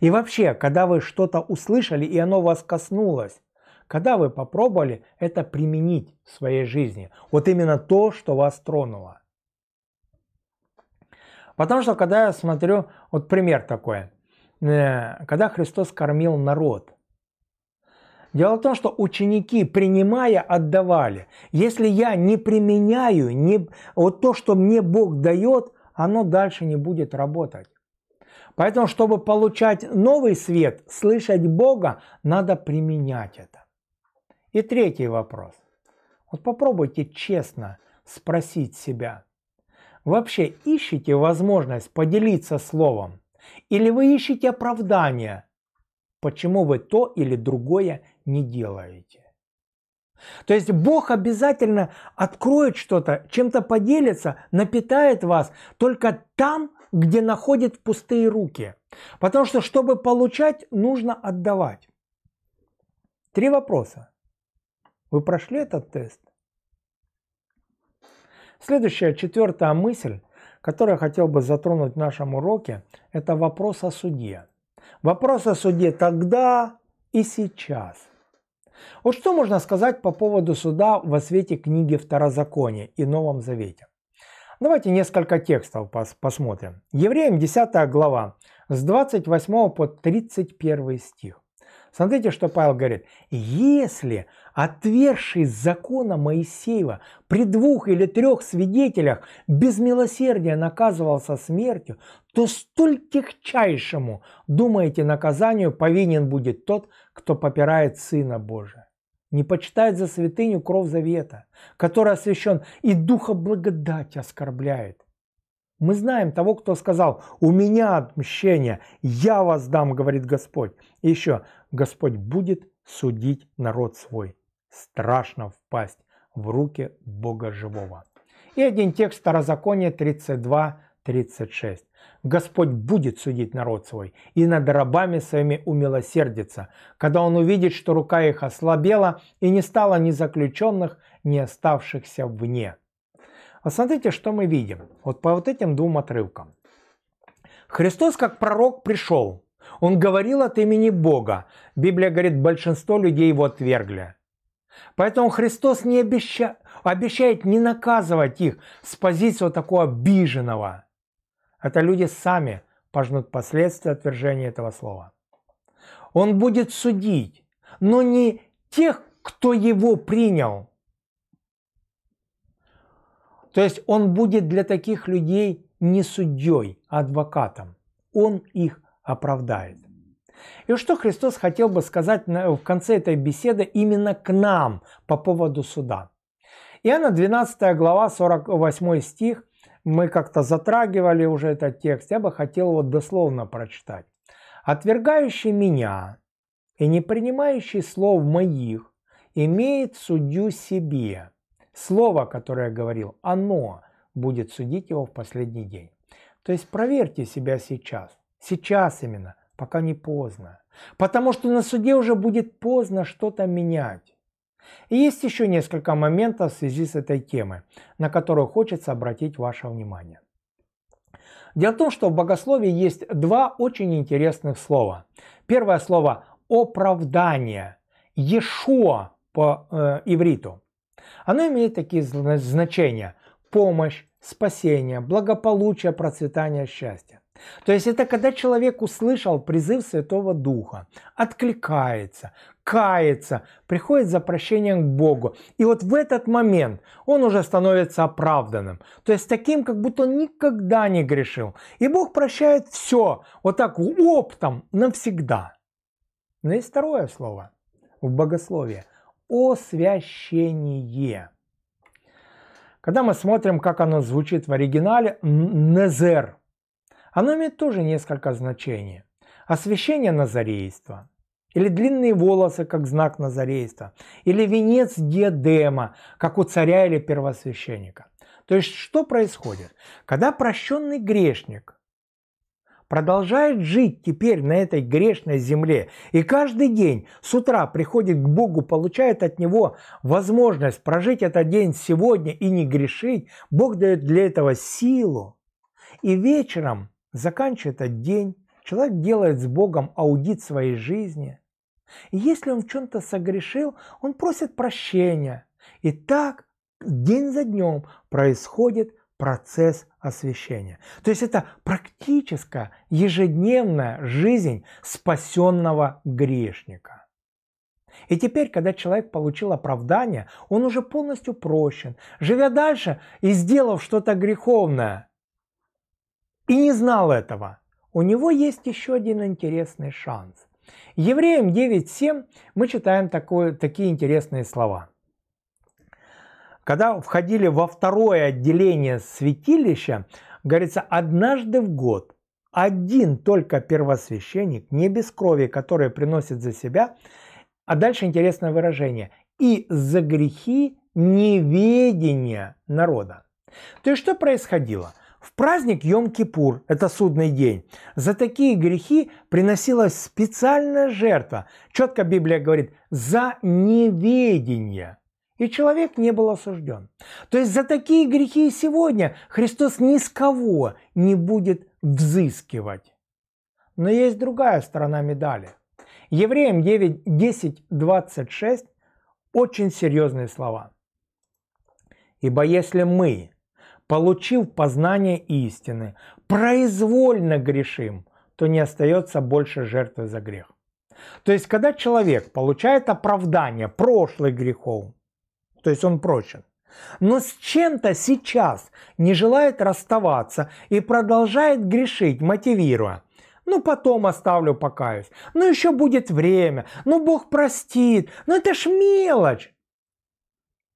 И вообще, когда вы что-то услышали и оно вас коснулось, когда вы попробовали это применить в своей жизни, вот именно то, что вас тронуло. Потому что когда я смотрю, вот пример такой, э, когда Христос кормил народ, Дело в том, что ученики, принимая, отдавали. Если я не применяю, не, вот то, что мне Бог дает, оно дальше не будет работать. Поэтому, чтобы получать новый свет, слышать Бога, надо применять это. И третий вопрос. Вот попробуйте честно спросить себя. Вообще ищете возможность поделиться словом? Или вы ищете оправдание, почему вы то или другое не делаете. То есть Бог обязательно откроет что-то, чем-то поделится, напитает вас только там, где находит пустые руки. Потому что, чтобы получать, нужно отдавать. Три вопроса. Вы прошли этот тест? Следующая, четвертая мысль, которую я хотел бы затронуть в нашем уроке, это вопрос о суде. Вопрос о суде тогда и сейчас – вот что можно сказать по поводу суда во свете книги Второзакония и Новом Завете. Давайте несколько текстов посмотрим. Евреям 10 глава с 28 по 31 стих. Смотрите, что Павел говорит. Если Отвергший закона Моисеева при двух или трех свидетелях без милосердия наказывался смертью, то столь тягчайшему, думаете, наказанию повинен будет тот, кто попирает Сына Божия не почитает за святыню кров завета, который освящен, и духа благодати оскорбляет. Мы знаем того, кто сказал, у меня отмщение, я вас дам, говорит Господь. И еще, Господь будет судить народ свой страшно впасть в руки Бога живого. И один текст Старозакония 32.36. Господь будет судить народ свой, и над рабами своими умилосердится, когда он увидит, что рука их ослабела, и не стало ни заключенных, ни оставшихся вне. Посмотрите, что мы видим вот по вот этим двум отрывкам. Христос как пророк пришел. Он говорил от имени Бога. Библия говорит, большинство людей его отвергли. Поэтому Христос не обеща... обещает не наказывать их с позиции вот такого обиженного. Это люди сами пожнут последствия отвержения этого слова. Он будет судить, но не тех, кто его принял. То есть он будет для таких людей не судьей, а адвокатом. Он их оправдает. И что Христос хотел бы сказать в конце этой беседы именно к нам по поводу суда? Иоанна 12 глава 48 стих, мы как-то затрагивали уже этот текст, я бы хотел вот дословно прочитать. «Отвергающий меня и не принимающий слов моих имеет судью себе. Слово, которое я говорил, оно будет судить его в последний день». То есть проверьте себя сейчас, сейчас именно – пока не поздно. Потому что на суде уже будет поздно что-то менять. И есть еще несколько моментов в связи с этой темой, на которые хочется обратить ваше внимание. Дело в том, что в богословии есть два очень интересных слова. Первое слово «оправдание», «ешуа» по э, ивриту. Оно имеет такие значения – помощь, спасение, благополучие, процветание, счастье. То есть это когда человек услышал призыв Святого Духа, откликается, кается, приходит за прощением к Богу. И вот в этот момент он уже становится оправданным. То есть таким, как будто он никогда не грешил. И Бог прощает все, вот так оптом, навсегда. Но есть второе слово в богословии – освящение. Когда мы смотрим, как оно звучит в оригинале, «незер» Оно имеет тоже несколько значений. Освящение назарейства, или длинные волосы, как знак назарейства, или венец диадема, как у царя или первосвященника. То есть что происходит? Когда прощенный грешник продолжает жить теперь на этой грешной земле и каждый день с утра приходит к Богу, получает от Него возможность прожить этот день сегодня и не грешить, Бог дает для этого силу. И вечером заканчивает этот день, человек делает с Богом аудит своей жизни. И если он в чем-то согрешил, он просит прощения. И так день за днем происходит процесс освящения. То есть это практическая ежедневная жизнь спасенного грешника. И теперь, когда человек получил оправдание, он уже полностью прощен. Живя дальше и сделав что-то греховное, и не знал этого, у него есть еще один интересный шанс. Евреям 9.7 мы читаем такое, такие интересные слова. Когда входили во второе отделение святилища, говорится, однажды в год один только первосвященник, не без крови, который приносит за себя, а дальше интересное выражение, и за грехи неведения народа. То есть что происходило – в праздник Йом-Кипур, это судный день, за такие грехи приносилась специальная жертва. Четко Библия говорит, за неведение. И человек не был осужден. То есть за такие грехи и сегодня Христос ни с кого не будет взыскивать. Но есть другая сторона медали. Евреям 9, 10, 26 очень серьезные слова. Ибо если мы, получив познание истины, произвольно грешим, то не остается больше жертвы за грех. То есть, когда человек получает оправдание прошлых грехов, то есть он прочен, но с чем-то сейчас не желает расставаться и продолжает грешить, мотивируя. Ну, потом оставлю, покаюсь. Ну, еще будет время. Ну, Бог простит. Ну, это ж мелочь.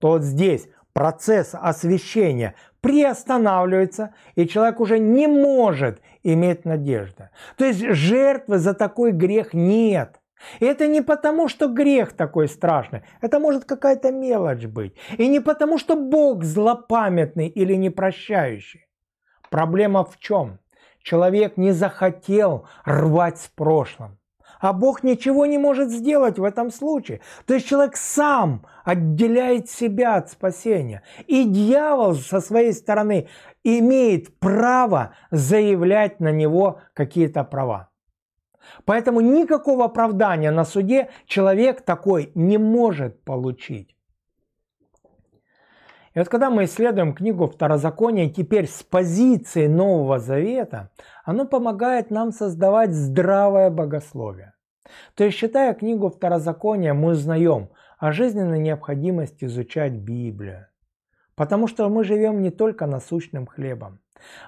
То вот здесь процесс освящения приостанавливается, и человек уже не может иметь надежды. То есть жертвы за такой грех нет. И это не потому, что грех такой страшный, это может какая-то мелочь быть. И не потому, что Бог злопамятный или непрощающий. Проблема в чем? Человек не захотел рвать с прошлым а Бог ничего не может сделать в этом случае. То есть человек сам отделяет себя от спасения. И дьявол со своей стороны имеет право заявлять на него какие-то права. Поэтому никакого оправдания на суде человек такой не может получить. И вот когда мы исследуем книгу Второзакония теперь с позиции Нового Завета, оно помогает нам создавать здравое богословие. То есть, считая книгу Второзакония, мы узнаем о жизненной необходимости изучать Библию. Потому что мы живем не только насущным хлебом.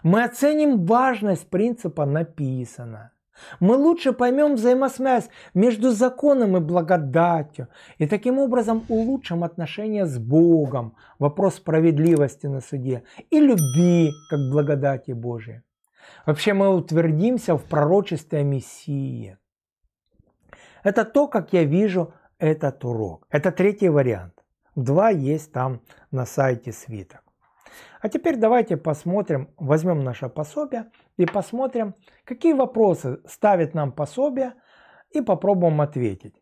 Мы оценим важность принципа «написано», мы лучше поймем взаимосвязь между законом и благодатью, и таким образом улучшим отношения с Богом, вопрос справедливости на суде и любви, как благодати Божией. Вообще мы утвердимся в пророчестве Мессии. Это то, как я вижу этот урок. Это третий вариант. Два есть там на сайте свиток. А теперь давайте посмотрим, возьмем наше пособие и посмотрим, какие вопросы ставит нам пособие и попробуем ответить.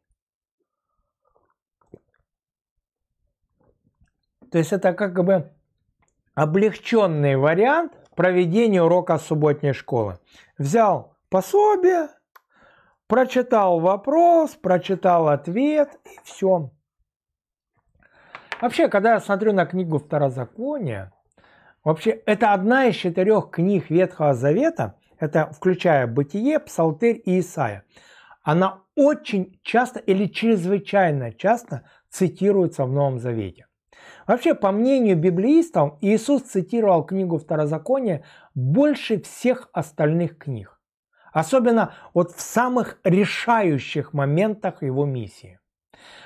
То есть это как бы облегченный вариант проведения урока субботней школы. Взял пособие, прочитал вопрос, прочитал ответ и все. Вообще, когда я смотрю на книгу «Второзаконие», Вообще, это одна из четырех книг Ветхого Завета, это включая Бытие, Псалтырь и Исаия. Она очень часто или чрезвычайно часто цитируется в Новом Завете. Вообще, по мнению библеистов, Иисус цитировал книгу Второзакония больше всех остальных книг. Особенно вот в самых решающих моментах его миссии.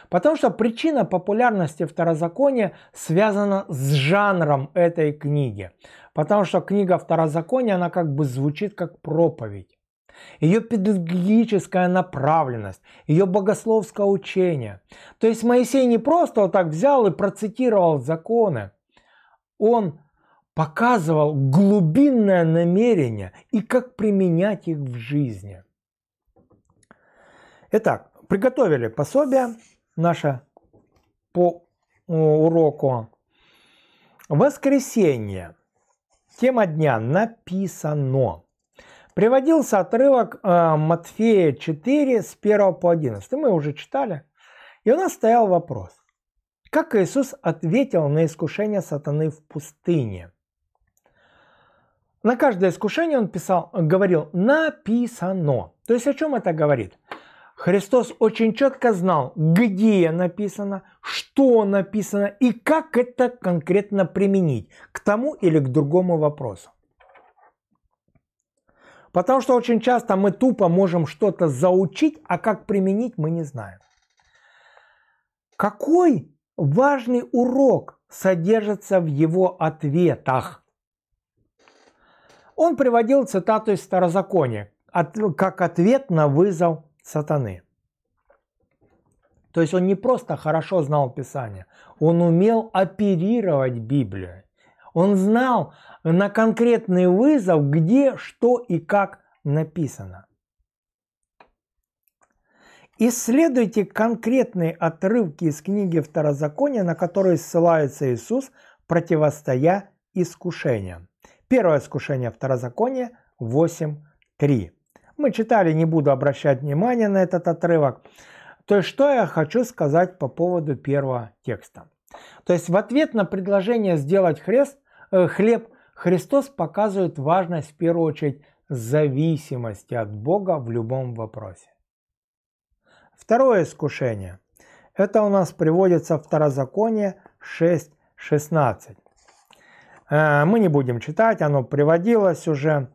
Потому что причина популярности второзакония связана с жанром этой книги. Потому что книга второзакония, она как бы звучит как проповедь. Ее педагогическая направленность, ее богословское учение. То есть Моисей не просто вот так взял и процитировал законы. Он показывал глубинное намерение и как применять их в жизни. Итак, Приготовили пособие наше по уроку. Воскресенье. Тема дня написано. Приводился отрывок э, Матфея 4 с 1 по 11. Мы уже читали. И у нас стоял вопрос. Как Иисус ответил на искушение сатаны в пустыне? На каждое искушение он писал, говорил «написано». То есть о чем это говорит? Христос очень четко знал, где написано, что написано и как это конкретно применить к тому или к другому вопросу. Потому что очень часто мы тупо можем что-то заучить, а как применить мы не знаем. Какой важный урок содержится в его ответах? Он приводил цитату из Старозакония, как ответ на вызов сатаны. То есть он не просто хорошо знал Писание, он умел оперировать Библию. Он знал на конкретный вызов, где, что и как написано. Исследуйте конкретные отрывки из книги Второзакония, на которые ссылается Иисус, противостоя искушениям. Первое искушение Второзакония 8.3. Мы читали, не буду обращать внимания на этот отрывок. То есть, что я хочу сказать по поводу первого текста. То есть, в ответ на предложение сделать хрест, э, хлеб, Христос показывает важность, в первую очередь, зависимости от Бога в любом вопросе. Второе искушение. Это у нас приводится в Второзаконие 6.16. Э, мы не будем читать, оно приводилось уже.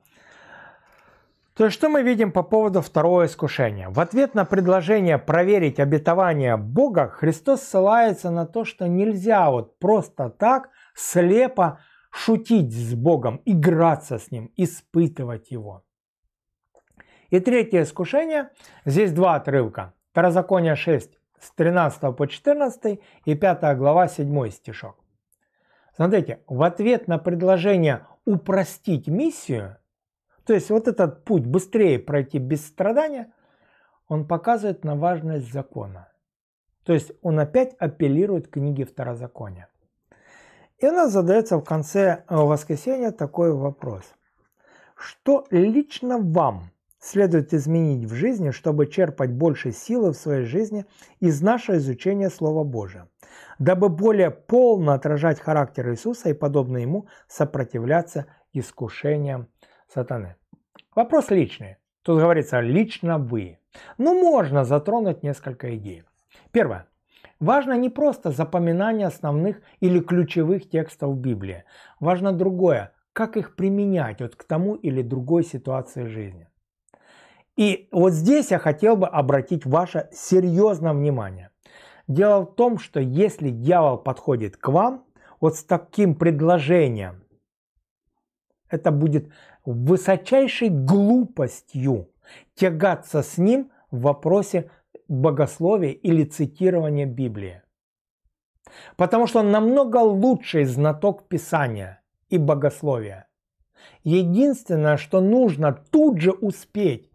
То есть что мы видим по поводу второго искушения? В ответ на предложение проверить обетование Бога Христос ссылается на то, что нельзя вот просто так слепо шутить с Богом, играться с Ним, испытывать Его. И третье искушение. Здесь два отрывка. Второзаконие 6 с 13 по 14 и 5 глава 7 стишок. Смотрите, в ответ на предложение упростить миссию – то есть вот этот путь быстрее пройти без страдания, он показывает на важность закона. То есть он опять апеллирует к книге второзакония. И у нас задается в конце э, воскресенья такой вопрос. Что лично вам следует изменить в жизни, чтобы черпать больше силы в своей жизни из нашего изучения Слова Божия, дабы более полно отражать характер Иисуса и подобно Ему сопротивляться искушениям сатаны. Вопрос личный. Тут говорится «лично вы». Но ну, можно затронуть несколько идей. Первое. Важно не просто запоминание основных или ключевых текстов Библии. Важно другое – как их применять вот к тому или другой ситуации жизни. И вот здесь я хотел бы обратить ваше серьезное внимание. Дело в том, что если дьявол подходит к вам вот с таким предложением, это будет высочайшей глупостью тягаться с ним в вопросе богословия или цитирования Библии. Потому что он намного лучший знаток Писания и богословия. Единственное, что нужно тут же успеть,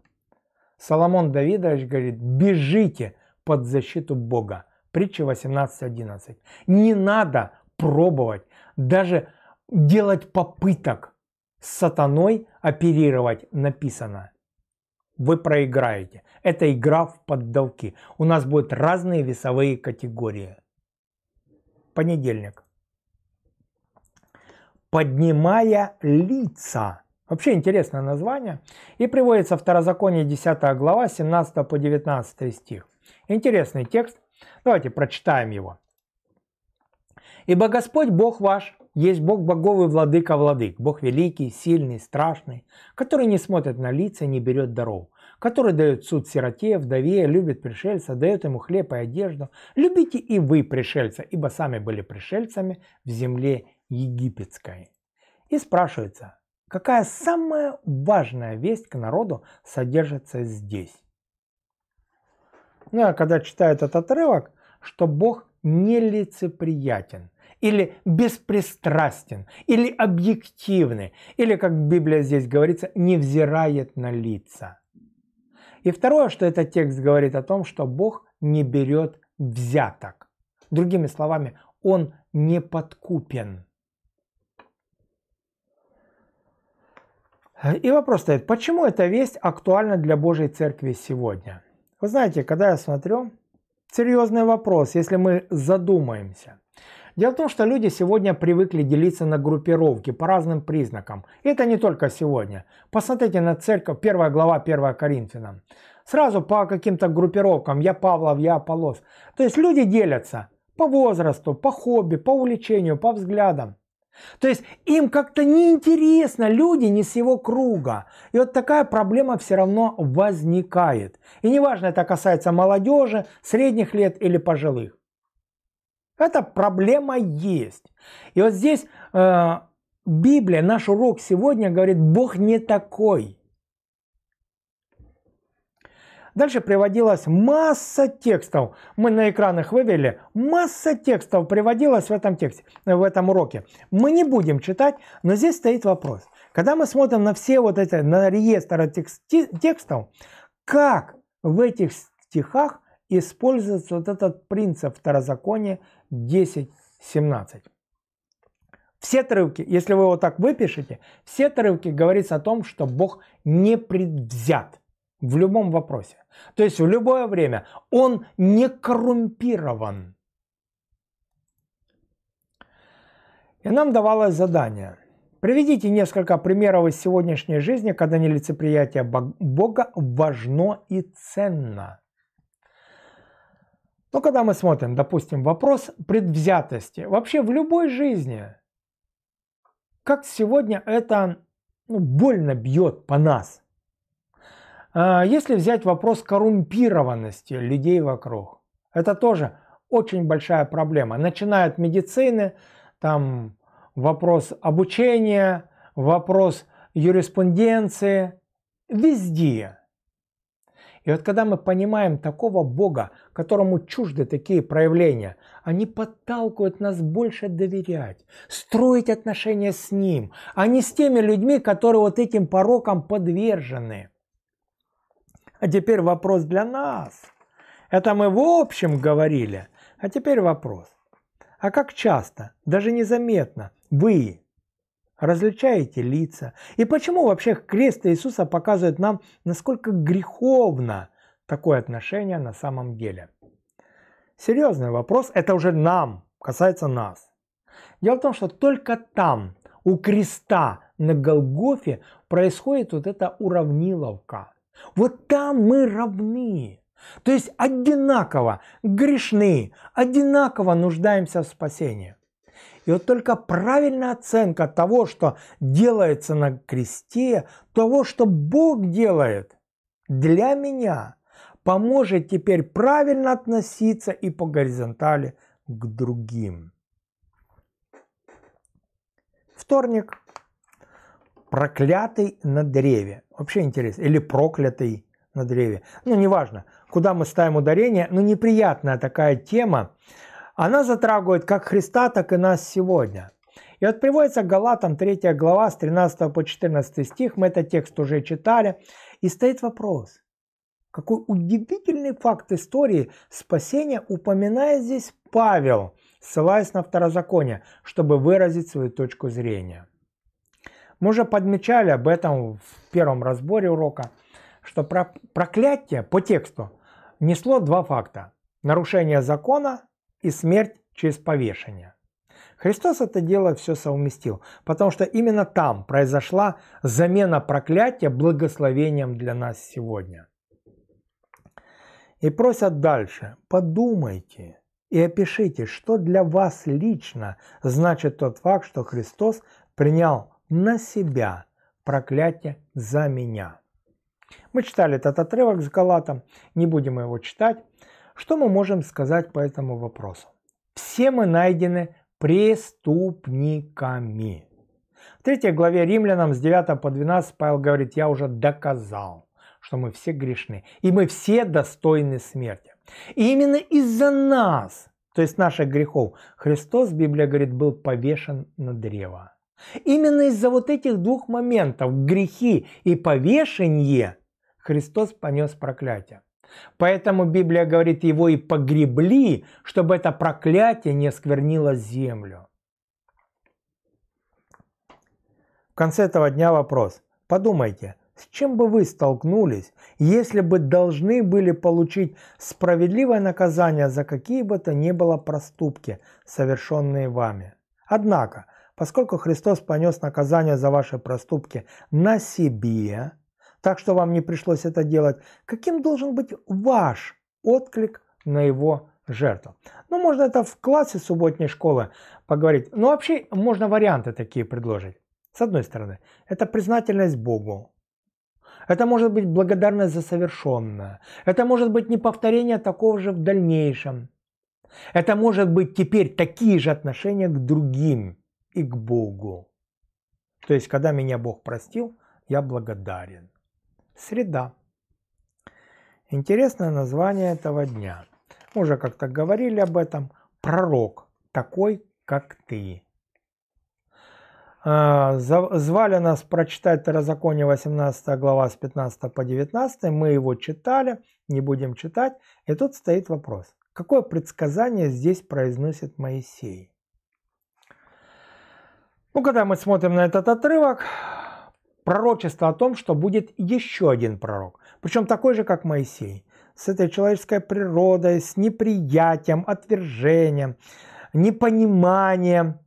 Соломон Давидович говорит, бежите под защиту Бога. Притча 18.11. Не надо пробовать, даже делать попыток с сатаной оперировать написано. Вы проиграете. Это игра в поддавки. У нас будут разные весовые категории. Понедельник. Поднимая лица. Вообще интересное название. И приводится второзаконие 10 глава 17 по 19 стих. Интересный текст. Давайте прочитаем его. «Ибо Господь Бог ваш, есть Бог богов и владыка владык, Бог великий, сильный, страшный, который не смотрит на лица, не берет даров, который дает суд сироте, вдове, любит пришельца, дает ему хлеб и одежду. Любите и вы пришельца, ибо сами были пришельцами в земле египетской. И спрашивается, какая самая важная весть к народу содержится здесь? Ну, а когда читаю этот отрывок, что Бог нелицеприятен – или беспристрастен, или объективны, или, как Библия здесь говорится, невзирает на лица. И второе, что этот текст говорит о том, что Бог не берет взяток. Другими словами, Он не подкупен. И вопрос стоит, почему эта весть актуальна для Божьей Церкви сегодня? Вы знаете, когда я смотрю, серьезный вопрос, если мы задумаемся – Дело в том, что люди сегодня привыкли делиться на группировки по разным признакам. И это не только сегодня. Посмотрите на церковь, Первая глава 1 Коринфянам. Сразу по каким-то группировкам. Я Павлов, я Аполос. То есть люди делятся по возрасту, по хобби, по увлечению, по взглядам. То есть им как-то неинтересно, люди не с его круга. И вот такая проблема все равно возникает. И неважно, это касается молодежи, средних лет или пожилых. Эта проблема есть. И вот здесь э, Библия, наш урок сегодня говорит, Бог не такой. Дальше приводилась масса текстов. Мы на экранах вывели. Масса текстов приводилась в этом тексте, в этом уроке. Мы не будем читать, но здесь стоит вопрос. Когда мы смотрим на все вот эти, на реестр текстов, как в этих стихах используется вот этот принцип второзакония 10.17. Все отрывки, если вы его так выпишете, все отрывки говорится о том, что Бог не предвзят в любом вопросе. То есть в любое время он не коррумпирован. И нам давалось задание. Приведите несколько примеров из сегодняшней жизни, когда нелицеприятие Бога важно и ценно. Но ну, когда мы смотрим, допустим, вопрос предвзятости, вообще в любой жизни, как сегодня это ну, больно бьет по нас. А, если взять вопрос коррумпированности людей вокруг, это тоже очень большая проблема. Начиная от медицины, там вопрос обучения, вопрос юриспруденции, везде. И вот когда мы понимаем такого Бога, которому чужды такие проявления, они подталкивают нас больше доверять, строить отношения с Ним, а не с теми людьми, которые вот этим порокам подвержены. А теперь вопрос для нас. Это мы в общем говорили. А теперь вопрос. А как часто, даже незаметно, вы различаете лица. И почему вообще крест Иисуса показывает нам, насколько греховно такое отношение на самом деле? Серьезный вопрос, это уже нам, касается нас. Дело в том, что только там, у креста на Голгофе, происходит вот эта уравниловка. Вот там мы равны. То есть одинаково грешны, одинаково нуждаемся в спасении. И вот только правильная оценка того, что делается на кресте, того, что Бог делает для меня, поможет теперь правильно относиться и по горизонтали к другим. Вторник. Проклятый на древе. Вообще интересно. Или проклятый на древе. Ну, неважно, куда мы ставим ударение. Но ну, неприятная такая тема. Она затрагивает как Христа, так и нас сегодня. И вот приводится Галатам 3 глава с 13 по 14 стих, мы этот текст уже читали, и стоит вопрос, какой удивительный факт истории спасения упоминает здесь Павел, ссылаясь на второзаконие, чтобы выразить свою точку зрения. Мы уже подмечали об этом в первом разборе урока, что проклятие по тексту несло два факта – нарушение закона и смерть через повешение. Христос это дело все совместил, потому что именно там произошла замена проклятия благословением для нас сегодня. И просят дальше, подумайте и опишите, что для вас лично значит тот факт, что Христос принял на себя проклятие за меня. Мы читали этот отрывок с Галатом, не будем его читать. Что мы можем сказать по этому вопросу? Все мы найдены преступниками. В 3 главе Римлянам с 9 по 12 Павел говорит, я уже доказал, что мы все грешны, и мы все достойны смерти. И именно из-за нас, то есть наших грехов, Христос, Библия говорит, был повешен на древо. Именно из-за вот этих двух моментов, грехи и повешение, Христос понес проклятие. Поэтому Библия говорит, его и погребли, чтобы это проклятие не сквернило землю. В конце этого дня вопрос. Подумайте, с чем бы вы столкнулись, если бы должны были получить справедливое наказание за какие бы то ни было проступки, совершенные вами? Однако, поскольку Христос понес наказание за ваши проступки на себе, так что вам не пришлось это делать. Каким должен быть ваш отклик на его жертву? Ну, можно это в классе субботней школы поговорить. Но ну, вообще можно варианты такие предложить. С одной стороны, это признательность Богу. Это может быть благодарность за совершенное. Это может быть не повторение такого же в дальнейшем. Это может быть теперь такие же отношения к другим и к Богу. То есть, когда меня Бог простил, я благодарен. Среда. Интересное название этого дня. Мы уже как-то говорили об этом. Пророк, такой, как ты. А, звали нас прочитать Второзаконие 18 глава с 15 по 19. Мы его читали, не будем читать. И тут стоит вопрос. Какое предсказание здесь произносит Моисей? Ну, когда мы смотрим на этот отрывок, пророчество о том, что будет еще один пророк, причем такой же, как Моисей, с этой человеческой природой, с неприятием, отвержением, непониманием,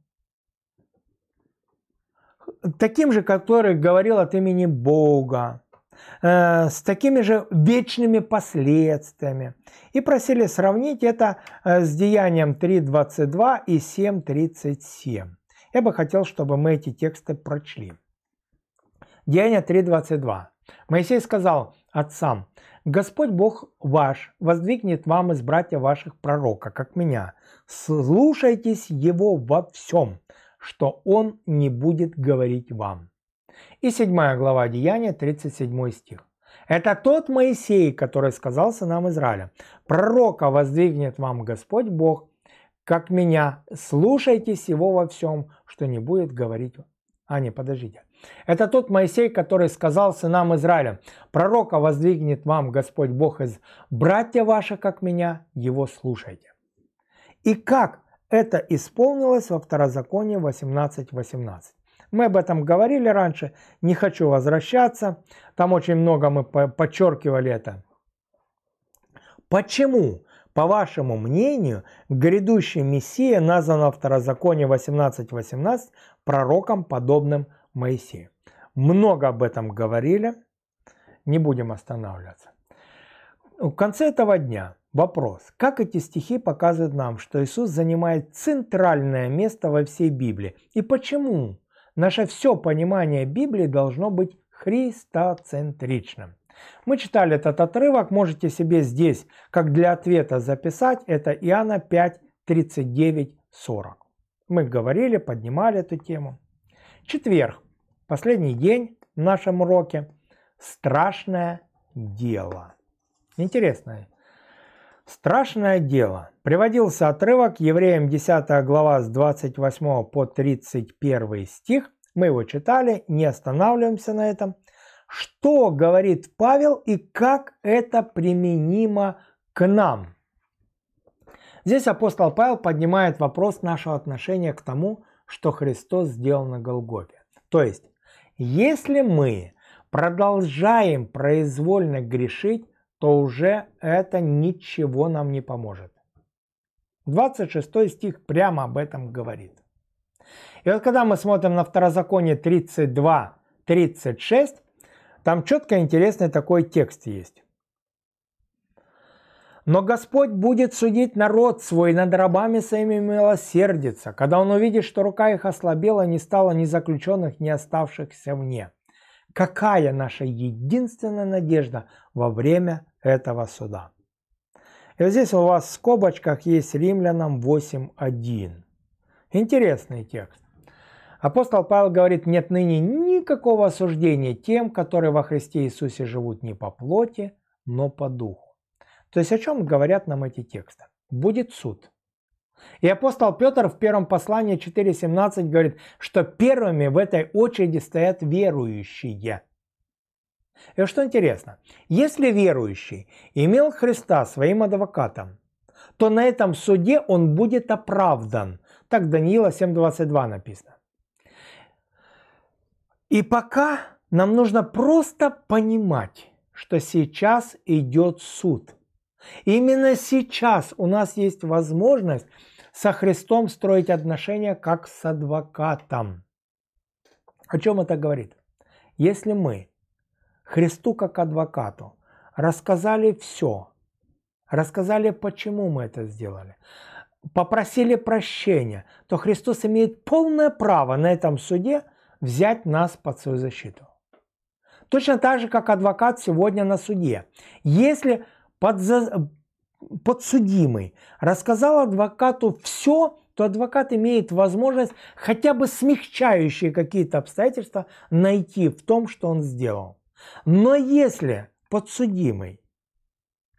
таким же, который говорил от имени Бога, э, с такими же вечными последствиями. И просили сравнить это э, с деянием 3.22 и 7.37. Я бы хотел, чтобы мы эти тексты прочли. Деяния 3.22. Моисей сказал отцам, «Господь Бог ваш воздвигнет вам из братьев ваших пророка, как меня. Слушайтесь его во всем, что он не будет говорить вам». И 7 глава Деяния, 37 стих. Это тот Моисей, который сказал сынам Израиля, «Пророка воздвигнет вам Господь Бог, как меня, слушайтесь его во всем, что не будет говорить». А не, подождите. Это тот Моисей, который сказал сынам Израиля, «Пророка воздвигнет вам Господь Бог из братья ваши, как меня, его слушайте». И как это исполнилось во Второзаконии 18.18. 18. Мы об этом говорили раньше, не хочу возвращаться, там очень много мы подчеркивали это. Почему? По вашему мнению, грядущий Мессия назван во Второзаконии 18.18 18, пророком, подобным Моисея. Много об этом говорили, не будем останавливаться. В конце этого дня вопрос, как эти стихи показывают нам, что Иисус занимает центральное место во всей Библии и почему наше все понимание Библии должно быть христоцентричным. Мы читали этот отрывок, можете себе здесь, как для ответа записать, это Иоанна 5, 39, 40. Мы говорили, поднимали эту тему. Четверг, последний день в нашем уроке. Страшное дело. Интересное. Страшное дело. Приводился отрывок Евреям 10 глава с 28 по 31 стих. Мы его читали, не останавливаемся на этом. Что говорит Павел и как это применимо к нам? Здесь апостол Павел поднимает вопрос нашего отношения к тому, что Христос сделал на Голгофе. То есть, если мы продолжаем произвольно грешить, то уже это ничего нам не поможет. 26 стих прямо об этом говорит. И вот когда мы смотрим на второзаконие 32, 36, там четко интересный такой текст есть. Но Господь будет судить народ свой, и над рабами своими милосердится, когда он увидит, что рука их ослабела, не стало ни заключенных, ни оставшихся вне. Какая наша единственная надежда во время этого суда? И вот здесь у вас в скобочках есть Римлянам 8.1. Интересный текст. Апостол Павел говорит, нет ныне никакого осуждения тем, которые во Христе Иисусе живут не по плоти, но по духу. То есть о чем говорят нам эти тексты? Будет суд. И апостол Петр в первом послании 4.17 говорит, что первыми в этой очереди стоят верующие. И что интересно, если верующий имел Христа своим адвокатом, то на этом суде он будет оправдан. Так Даниила 7.22 написано. И пока нам нужно просто понимать, что сейчас идет суд – Именно сейчас у нас есть возможность со Христом строить отношения как с адвокатом. О чем это говорит? Если мы Христу как адвокату рассказали все, рассказали, почему мы это сделали, попросили прощения, то Христос имеет полное право на этом суде взять нас под свою защиту. Точно так же, как адвокат сегодня на суде. Если подза... подсудимый рассказал адвокату все, то адвокат имеет возможность хотя бы смягчающие какие-то обстоятельства найти в том, что он сделал. Но если подсудимый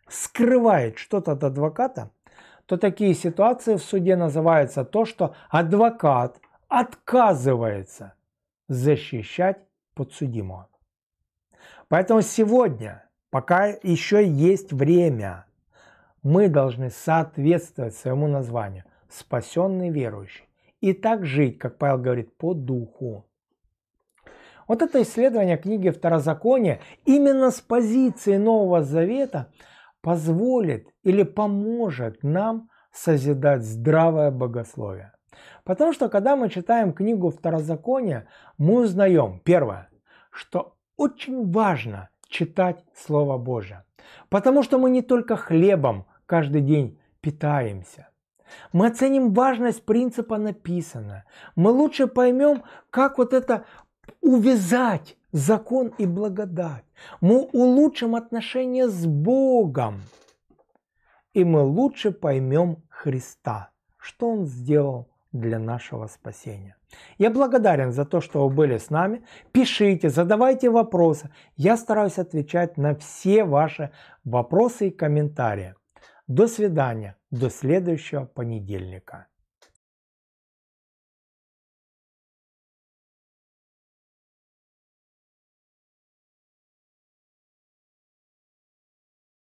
скрывает что-то от адвоката, то такие ситуации в суде называются то, что адвокат отказывается защищать подсудимого. Поэтому сегодня Пока еще есть время. Мы должны соответствовать своему названию «спасенный верующий» и так жить, как Павел говорит, по духу. Вот это исследование книги Второзакония именно с позиции Нового Завета позволит или поможет нам созидать здравое богословие. Потому что когда мы читаем книгу Второзакония, мы узнаем, первое, что очень важно читать Слово Божие. Потому что мы не только хлебом каждый день питаемся. Мы оценим важность принципа написано. Мы лучше поймем, как вот это увязать закон и благодать. Мы улучшим отношения с Богом. И мы лучше поймем Христа, что Он сделал для нашего спасения. Я благодарен за то, что вы были с нами. Пишите, задавайте вопросы. Я стараюсь отвечать на все ваши вопросы и комментарии. До свидания, до следующего понедельника.